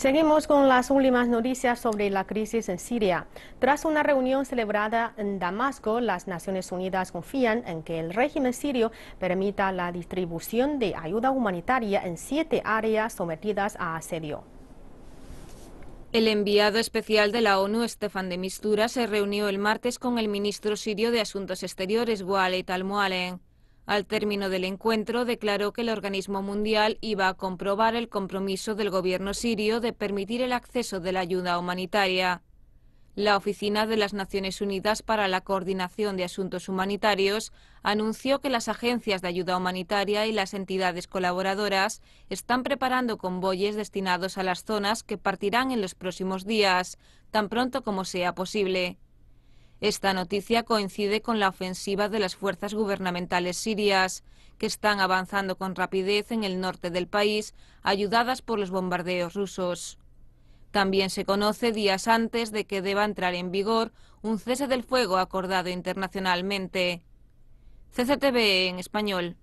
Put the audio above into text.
Seguimos con las últimas noticias sobre la crisis en Siria. Tras una reunión celebrada en Damasco, las Naciones Unidas confían en que el régimen sirio permita la distribución de ayuda humanitaria en siete áreas sometidas a asedio. El enviado especial de la ONU, Estefan de Mistura, se reunió el martes con el ministro sirio de Asuntos Exteriores, Walid al al término del encuentro declaró que el organismo mundial iba a comprobar el compromiso del gobierno sirio de permitir el acceso de la ayuda humanitaria. La Oficina de las Naciones Unidas para la Coordinación de Asuntos Humanitarios anunció que las agencias de ayuda humanitaria y las entidades colaboradoras están preparando convoyes destinados a las zonas que partirán en los próximos días, tan pronto como sea posible. Esta noticia coincide con la ofensiva de las fuerzas gubernamentales sirias, que están avanzando con rapidez en el norte del país, ayudadas por los bombardeos rusos. También se conoce días antes de que deba entrar en vigor un cese del fuego acordado internacionalmente. CCTV en español.